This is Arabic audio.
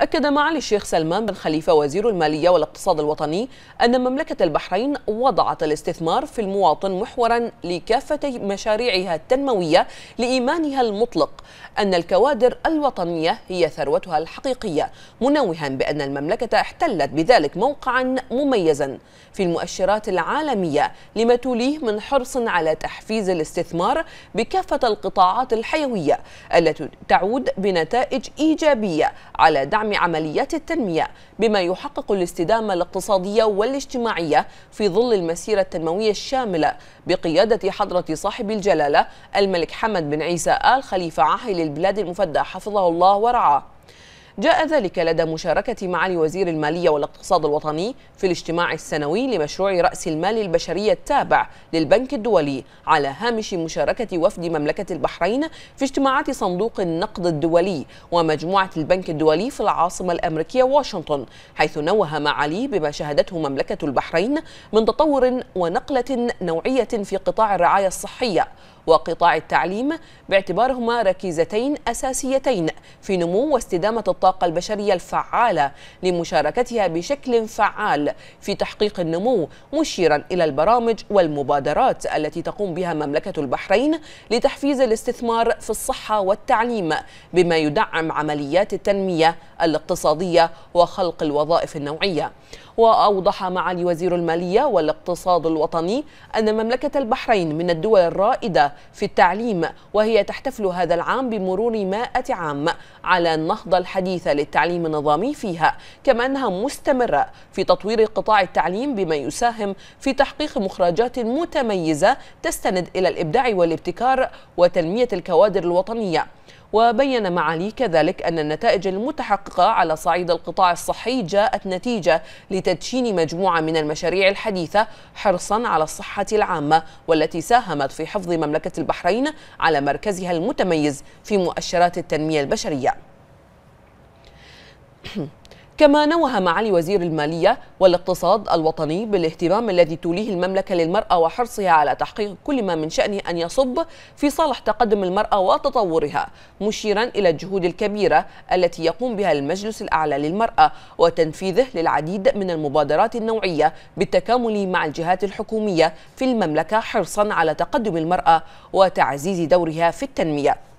أكد معالي الشيخ سلمان بن خليفة وزير المالية والاقتصاد الوطني أن مملكة البحرين وضعت الاستثمار في المواطن محورا لكافة مشاريعها التنموية لإيمانها المطلق أن الكوادر الوطنية هي ثروتها الحقيقية منوها بأن المملكة احتلت بذلك موقعا مميزا في المؤشرات العالمية لما توليه من حرص على تحفيز الاستثمار بكافة القطاعات الحيوية التي تعود بنتائج إيجابية على دعم بدعم عمليات التنمية بما يحقق الاستدامة الاقتصادية والاجتماعية في ظل المسيرة التنموية الشاملة بقيادة حضرة صاحب الجلالة الملك حمد بن عيسى آل خليفة عاهل البلاد المفدى حفظه الله ورعاه جاء ذلك لدى مشاركة معالي وزير المالية والاقتصاد الوطني في الاجتماع السنوي لمشروع رأس المال البشرية التابع للبنك الدولي على هامش مشاركة وفد مملكة البحرين في اجتماعات صندوق النقد الدولي ومجموعة البنك الدولي في العاصمة الأمريكية واشنطن حيث نوه معالي بما شهدته مملكة البحرين من تطور ونقلة نوعية في قطاع الرعاية الصحية وقطاع التعليم باعتبارهما ركيزتين أساسيتين في نمو واستدامة الطاقة البشرية الفعالة لمشاركتها بشكل فعال في تحقيق النمو مشيرا إلى البرامج والمبادرات التي تقوم بها مملكة البحرين لتحفيز الاستثمار في الصحة والتعليم بما يدعم عمليات التنمية الاقتصادية وخلق الوظائف النوعية وأوضح معالي وزير المالية والاقتصاد الوطني أن مملكة البحرين من الدول الرائدة في التعليم وهي تحتفل هذا العام بمرور مائة عام على النهضة الحديثة للتعليم النظامي فيها كما أنها مستمرة في تطوير قطاع التعليم بما يساهم في تحقيق مخرجات متميزة تستند إلى الإبداع والابتكار وتنمية الكوادر الوطنية وبين معالي كذلك أن النتائج المتحققة على صعيد القطاع الصحي جاءت نتيجة لتدشين مجموعة من المشاريع الحديثة حرصا على الصحة العامة والتي ساهمت في حفظ مملكة البحرين على مركزها المتميز في مؤشرات التنمية البشرية كما نوه معالي وزير المالية والاقتصاد الوطني بالاهتمام الذي توليه المملكة للمرأة وحرصها على تحقيق كل ما من شأنه أن يصب في صالح تقدم المرأة وتطورها مشيرا إلى الجهود الكبيرة التي يقوم بها المجلس الأعلى للمرأة وتنفيذه للعديد من المبادرات النوعية بالتكامل مع الجهات الحكومية في المملكة حرصا على تقدم المرأة وتعزيز دورها في التنمية